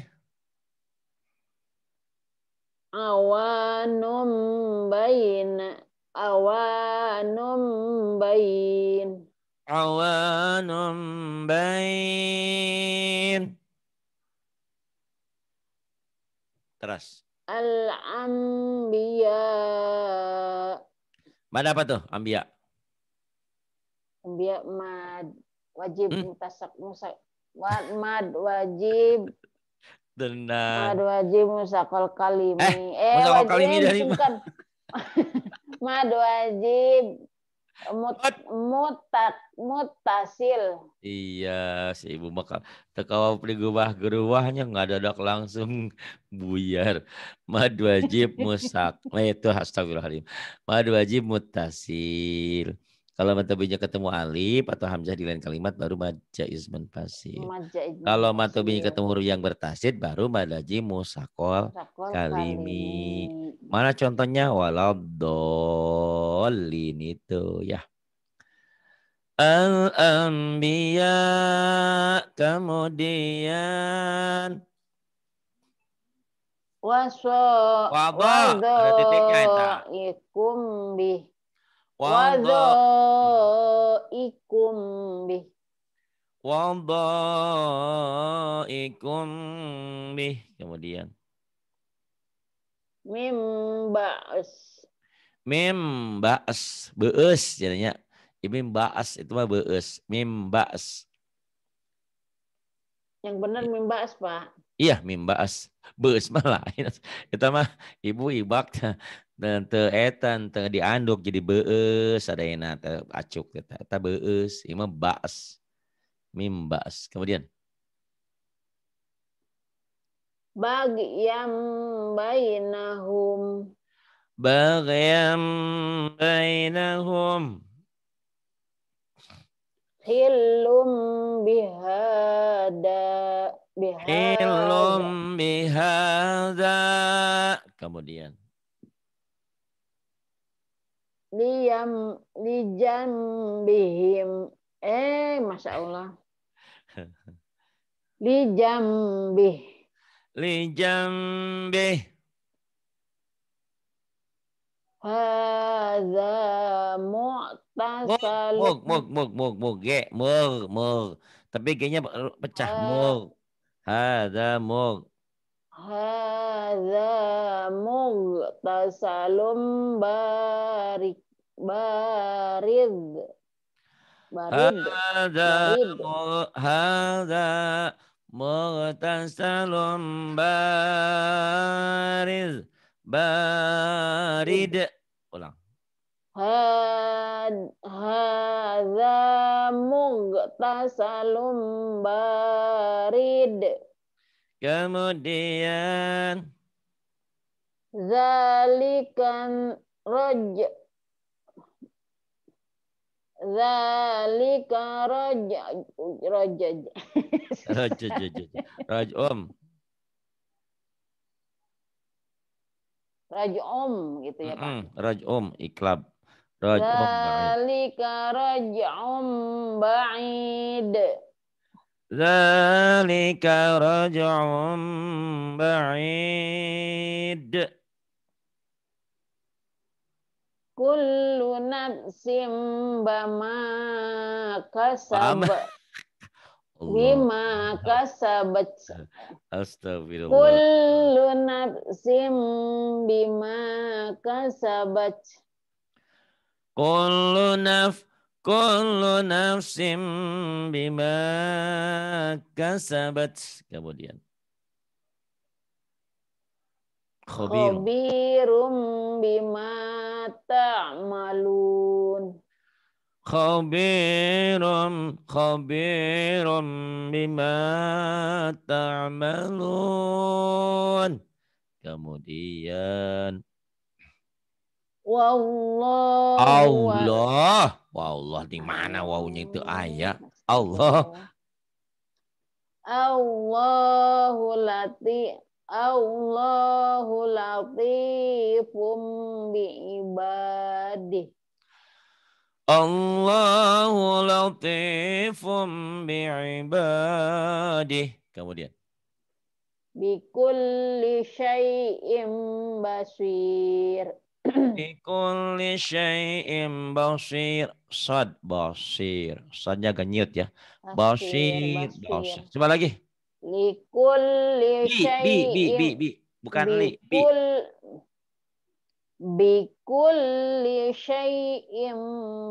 awanum bain awanum bain awanum bain terus. al ambiya mana apa tuh ambiya biar mad wajib mutasak hmm. musak mad wajib dan mad wajib musakol kalimi eh, eh wajib dari bukan mad wajib mut mutak mutasil iya si ibu maka terkawal di geruahnya nggak nggak dadak langsung buyar mad wajib musak eh, itu astagfirullahaladzim mad wajib mutasil kalau matobinya ketemu alif atau hamzah di lain kalimat baru majaizman pasif. Majaizman Kalau matobinya ketemu huruf yang bertasid baru madaji musakol kalimi. kalimi. Mana contohnya waladolin itu ya. Al-Anbiya kemudian waso wado ada titiknya itu ikum bih Wadaikum bih, Wadaikum bih kemudian mim ba'as mim ba'as beus jadinya mim ba'as itu mah beus mim ba'as yang benar mim ba'as pak Iya mimbaas. Beus mah lain. Eta mah ibu ibak dan te etan te dianduk jadi beus ada enak te acuk eta eta beus ima bas baas. Mimbaas. Kemudian bagiam bainahum bagiam bainahum Hilum bihada Ilum bihada. Kemudian. Liam lijam bihim. Eh, masya Allah. Lijam bih. Lijam bih. Hadza mu'tasal. Mug, mug, mug, mug, mug, mug, mug, mug. Tapi kayaknya pecah, mug. Hada mug. Hada mug tasalum barik barid. Barid. Hada mug hada tasalum barid barid ulang Hada mug tasalum barid Zaid. Kemudian Zalikan raj Zalika raj raj raj raj om raj om gitu ya Pak. Mm raj om iklab. Raj om. Zalika raj om ba'id. Zalika raj'un ba'id Kullu nafsim bama kasab Bima kasabat Astagfirullah Kullu nafsim bima kasabat Kullu nafsim Kullu nafsim bima kasabat. Kemudian. khabirum Khobirum bima ta'malun. khabirum khabirum bima ta'malun. Kemudian. Wallahu Allah. Allah. Allah di mana wawunya itu ayat? Ah, Allah. Allahu lati Allahu latifum bi ibadi. Allahu latifum bi ibadi. Kemudian kulli syai'im basir. Bikulli syai'im basir. Sad, basir. Sadnya ganyut ya. Basir, basir. Coba lagi. Likulli syai'im. Bi, bi, bi, bi. Bukan li. Bi. Bikulli syai'im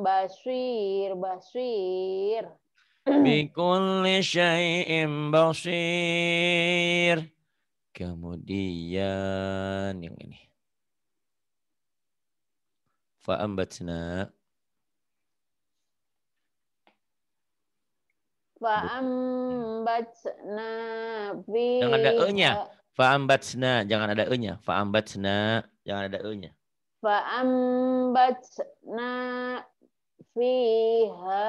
basir, basir. Bikulli syai'im basir. Kemudian yang ini. Fa'ambatna, fa'ambatna bi Jangan ada e-nya. Fa'ambatsna, jangan ada e-nya. Fa'ambatsna, jangan ada e-nya. Fa'ambatsna fiha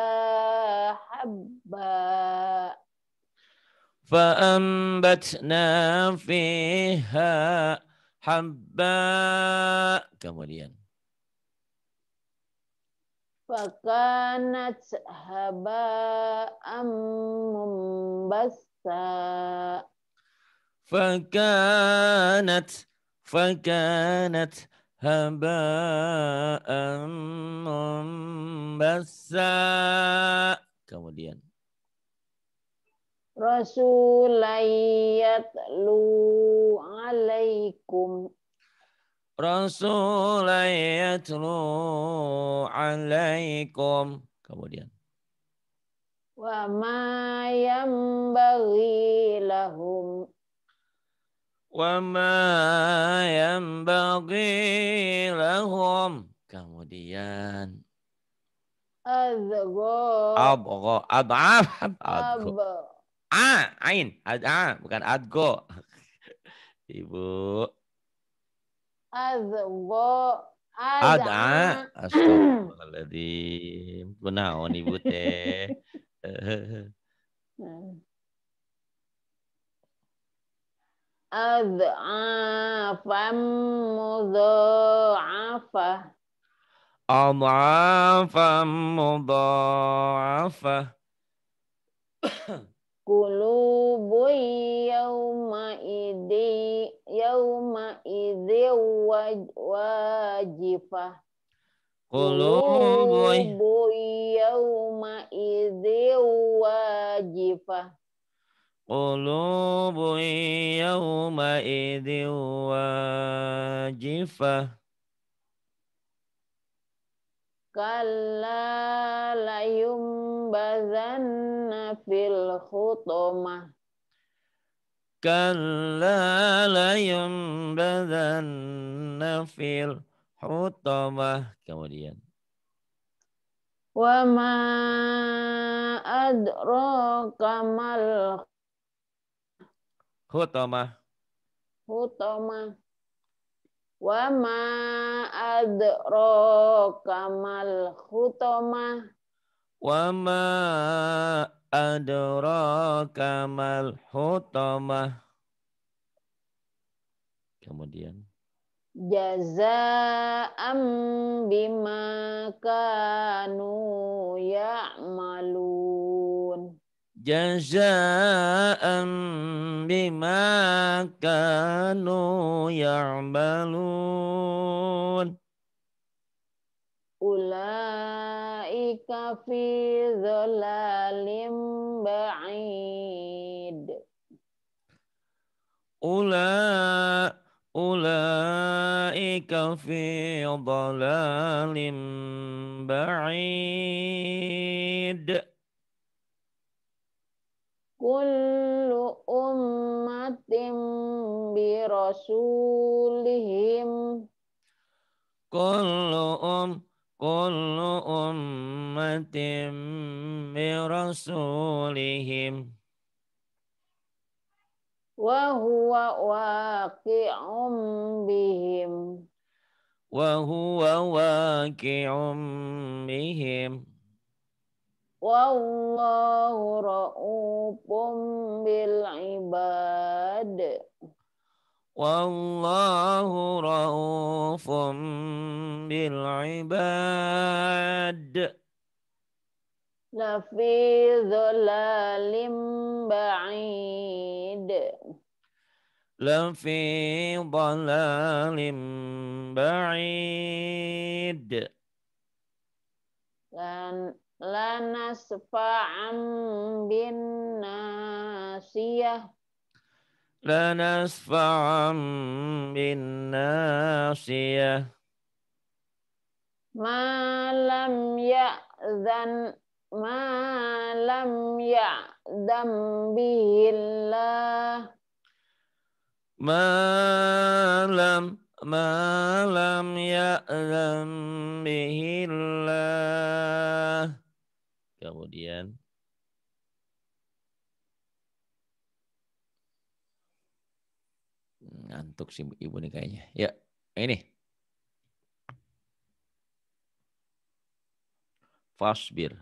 habba. Fa'ambatna fiha habba. Kemudian Fakanat haba'am mumbasa. Fakanat, fakanat haba'am basa. Kemudian. Rasulayat lu alaikum رسولا يتلو عليكم kemudian wa ma yambaghi lahum wa ma yambaghi lahum kemudian adgo abgo abab adgo a ain ad bukan adgo ibu adwa ada astagfirullahaladzim kunaon ibu teh adhafam mudha'afa adhafam mudha'afa qulubun yawma idhi yawma idhi wajifah qulubun yawma idhi wajifah qulubun yawma idhi wajifah kalla layumbazanna fil khutumah kalla layumbazanna nafil hutoma kemudian wa ma adraka mal hutoma, hutamah Wa ma adraka mal khutamah. Wa ma adraka mal khutamah. Kemudian jazaa'am bima kanu ya'malun jazaan bima kanu ya'malun ulaika fi dhalalim ba'id ula ulaika fi dhalalim ba'id kullu ummatin bi rasulihim kullu um kullu ummatin bi rasulihim wa huwa waqi'um bihim wa huwa waqi'um bihim Wallahu ra'ufum bil ibad. Wallahu ra'ufum bil ibad. Lafi dhalalim ba'id. Lafi dhalalim ba'id. Dan lanasfa'am bin nasiyah lanasfa'am bin nasiyah malam ya'zan malam dan billah malam malam dan billah kemudian ngantuk si ibu nih kayaknya. Ya, ini. Fasbir.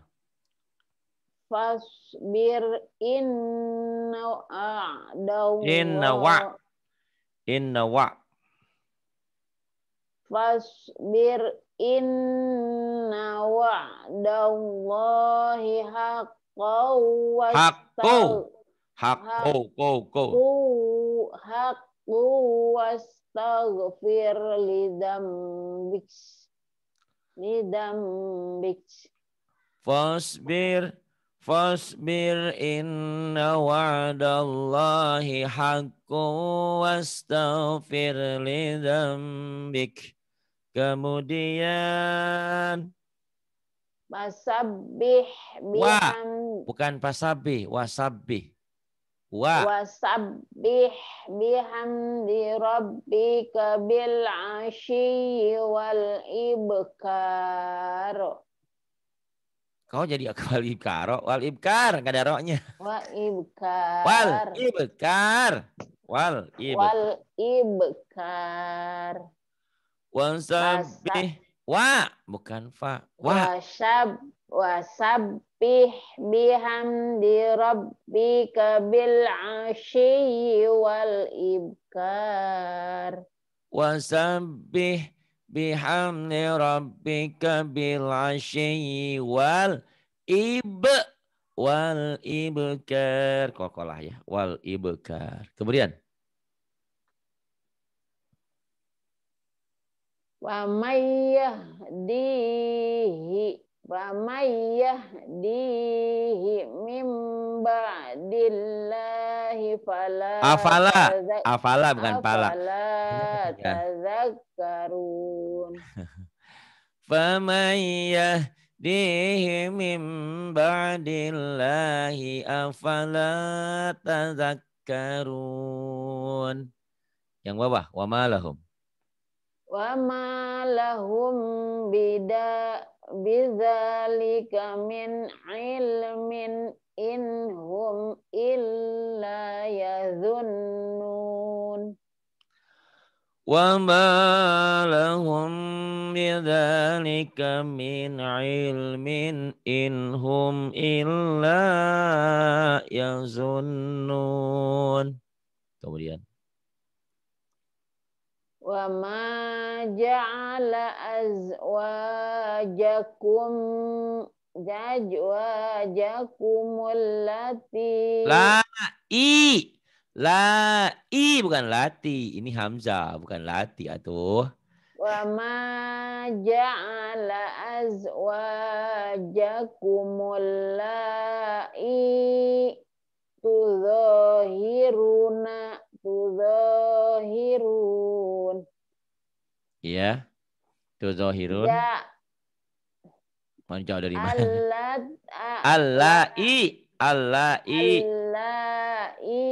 Fasbir inna wa'dahu. Inna wa. Inna wa. Fasbir inna wa'dallahi haqqaw wa haqqaw haqqaw qaw haqqu wastaghfir lidambik lidambik fasbir Fasbir inna wa'dallahi haqqun wastaghfir lidambik. Kemudian Wasabih Wa. Bukan pasabih, wasabih. Wa. Wasabih bihamdi rabbika bil asyi wal ibkar. Kau jadi wal ibkar, wal ibkar, enggak ada roknya. Wal ibkar. Wal ibkar. Wal ibkar. Wal ibkar. Wasabi, Wa. Bukan fa. Wa. Wasab. Wasabih bihamdi rabbika bil ashiyi wal ibkar. Wasabih bihamdi rabbika bil ashiyi wal ib wal ibkar kokolah ya wal ibkar kemudian wa mayyah dihi wa mayyah dihi mim ba'dillahi fala afala afala bukan pala tazakkarun famayyah dihi mim ba'dillahi afala tazakkarun yang bawah wa malahum wa ma lahum bida bidzalika min ilmin inhum illa yazunnun. wa ma lahum bidzalika min ilmin inhum illa yazunnun. kemudian وما جعل أزواجكم أزواجكم التي لا La i bukan lati, ini hamzah bukan lati atuh. Wa ma ja'ala azwajakumul lai tudhahiruna Tuzohirun. Iya. Tuzohirun. Ya. Mau dari mana? Allah. Allah i. Allah i. Allah i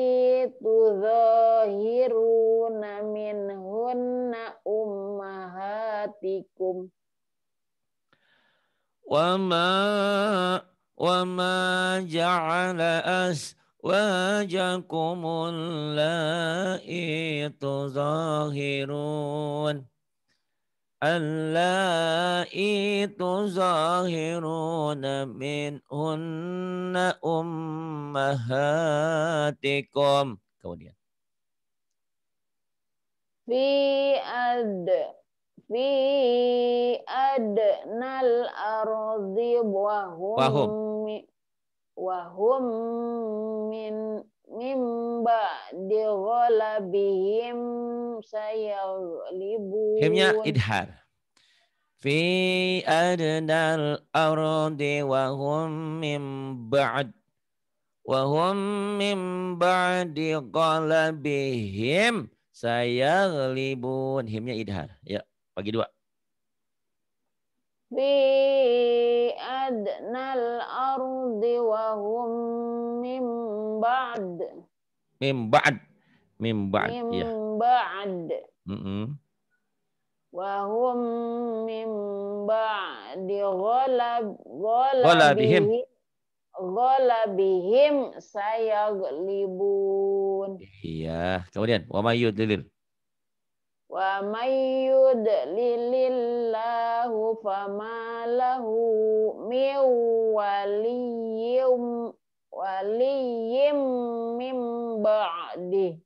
tuzohiruna minhunna ummahatikum. Wama wama ja'ala as وجاكم اللائي تظاهرون اللائي تظاهرون منهن أمهاتكم kemudian في أد في أدنى الأرض وهم, وهم. wahum min mimba saya sayaglibu. Himnya idhar. Fi adnal ardi wahum min ba'd wahum min ba'di ghalabihim sayaglibun. Himnya idhar. Ya, bagi dua fi adnal ardi wa hum mim ba'd mim ba'd mim iya. ba'd ya ba'd mm -hmm. wa hum mim ba'di ghalab ghalabihim ghalabihim sayaglibun iya kemudian wa mayyudlil Wa may yudlilillahu fama lahu min waliyim min ba'dih.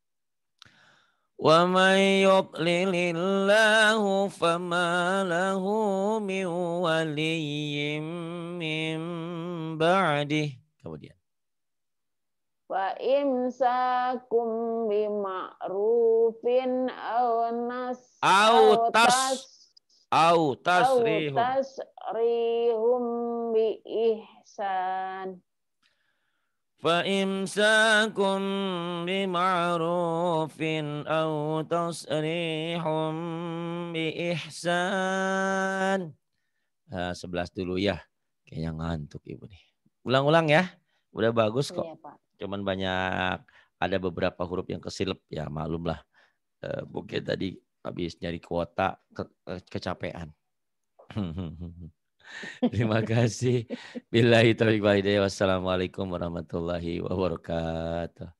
Wa may yudlilillahu waliyim min Kemudian wa imsakum bima'rufin aw nas aw tas au tasrihum rihum tasrihum bi ihsan fa imsakum bima'rufin ma'rufin au tasrihum bi ihsan nah, sebelas dulu ya kayaknya ngantuk ibu nih ulang-ulang ya udah bagus kok iya, Pak. Cuman banyak ada beberapa huruf yang kesilip ya maklumlah. E, uh, tadi habis nyari kuota ke, eh, kecapean. Terima kasih. Bila itu Wassalamualaikum warahmatullahi wabarakatuh.